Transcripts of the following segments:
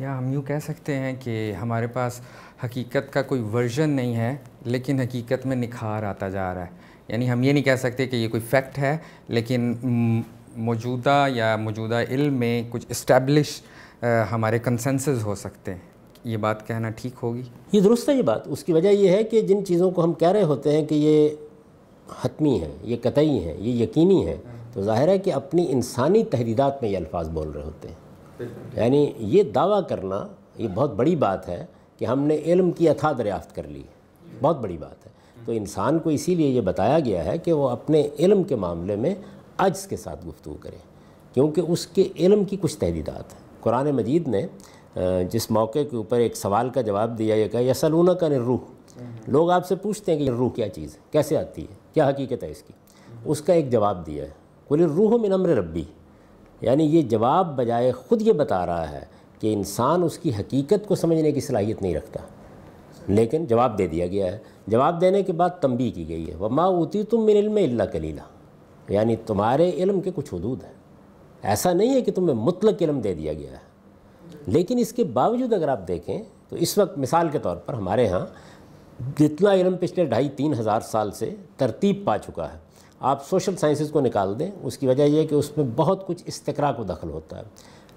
या हम यूँ कह सकते हैं कि हमारे पास हकीकत का कोई वर्जन नहीं है लेकिन हकीकत में निखार आता जा रहा है यानी हम ये नहीं कह सकते कि ये कोई फैक्ट है लेकिन मौजूदा या मौजूदा इल्म में कुछ इस्टेब्लिश हमारे कंसेंसस हो सकते हैं ये बात कहना ठीक होगी ये दुरुस्त है ये बात उसकी वजह ये है कि जिन चीज़ों को हम कह रहे होते हैं कि ये हतमी है ये कतई है ये यकीनी है तो जाहिर है कि अपनी इंसानी तहरीदात में ये अल्फाज बोल रहे होते हैं यानी ये दावा करना ये बहुत बड़ी बात है कि हमने इल्म की अथा दरियाफ्त कर ली बहुत बड़ी बात है तो इंसान को इसीलिए ये बताया गया है कि वो अपने इल्म के मामले में अज्ज के साथ गुफ्तु करें क्योंकि उसके इल्म की कुछ तहदीदात हैं कुरान मजीद ने जिस मौके के ऊपर एक सवाल का जवाब दिया यह कहा सलूना का रूह लोग आपसे पूछते हैं कि रूह क्या चीज़ है कैसे आती है क्या हकीकत है इसकी उसका एक जवाब दिया है कुल रूह मिनम्र रब्बी यानी ये जवाब बजाय ख़ुद ये बता रहा है कि इंसान उसकी हकीकत को समझने की सलाहियत नहीं रखता लेकिन जवाब दे दिया गया है जवाब देने के बाद तंबी की गई है व माँ उती तुम मेरे इल्म अल्ला कलीला यानी तुम्हारे इल्म के कुछ हदूद हैं ऐसा नहीं है कि तुम्हें मुतलक इल्म दे दिया गया है लेकिन इसके बावजूद अगर आप देखें तो इस वक्त मिसाल के तौर पर हमारे यहाँ जितना इलम पिछले ढाई तीन हज़ार साल से तरतीब पा चुका है आप सोशल साइंसेज को निकाल दें उसकी वजह यह है कि उसमें बहुत कुछ इस्तरा को दखल होता है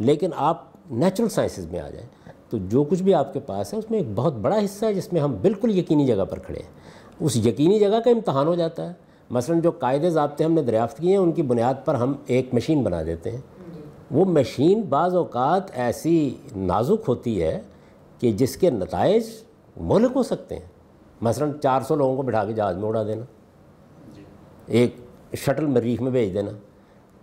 लेकिन आप नेचुरल साइंसेज में आ जाए तो जो कुछ भी आपके पास है उसमें एक बहुत बड़ा हिस्सा है जिसमें हम बिल्कुल यकीनी जगह पर खड़े हैं उस यकीनी जगह का इम्तहान हो जाता है मसलन जो कायदे जबते हमने दरियाफ्त किए हैं उनकी बुनियाद पर हम एक मशीन बना देते हैं वो मशीन बाज़ात ऐसी नाजुक होती है कि जिसके नतज मुहलक हो सकते हैं मसलन 400 लोगों को बिठा के जहाज़ में उड़ा देना एक शटल मरीख में भेज देना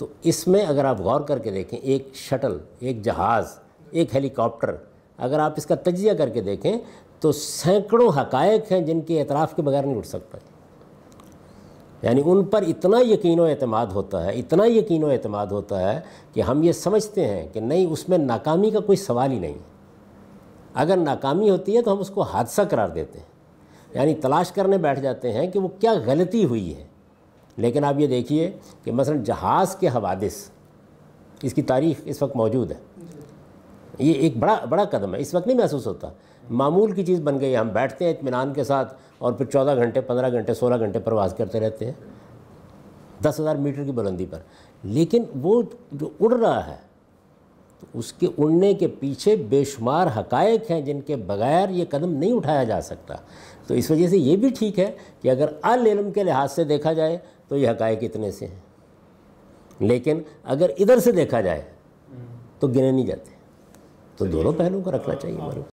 तो इसमें अगर आप गौर करके देखें एक शटल एक जहाज़ एक हेलीकॉप्टर अगर आप इसका तजिया करके देखें तो सैकड़ों हकायक हैं जिनके एतराफ़ के बगैर नहीं उठ सकता यानी उन पर इतना यकीन अतमाद होता है इतना यकीन अतमाद होता है कि हम ये समझते हैं कि नहीं उसमें नाकामी का कोई सवाल ही नहीं अगर नाकामी होती है तो हम उसको हादसा करार देते हैं यानी तलाश करने बैठ जाते हैं कि वो क्या गलती हुई है लेकिन आप ये देखिए कि मसल जहाज़ के हवादिस इसकी तारीख इस वक्त मौजूद है ये एक बड़ा बड़ा कदम है इस वक्त नहीं महसूस होता मामूल की चीज़ बन गई हम बैठते हैं इतमान के साथ और फिर चौदह घंटे पंद्रह घंटे सोलह घंटे प्रवास करते रहते हैं दस हज़ार मीटर की बुलंदी पर लेकिन वो जो उड़ रहा है तो उसके उड़ने के पीछे बेशुमार हकायक हैं जिनके बगैर ये कदम नहीं उठाया जा सकता तो इस वजह से ये भी ठीक है कि अगर अलम के लिहाज से देखा जाए तो ये हक इतने से हैं लेकिन अगर इधर से देखा जाए तो गिने नहीं जाते तो, तो दोनों पहलुओं को रखना चाहिए हमारे हाँ।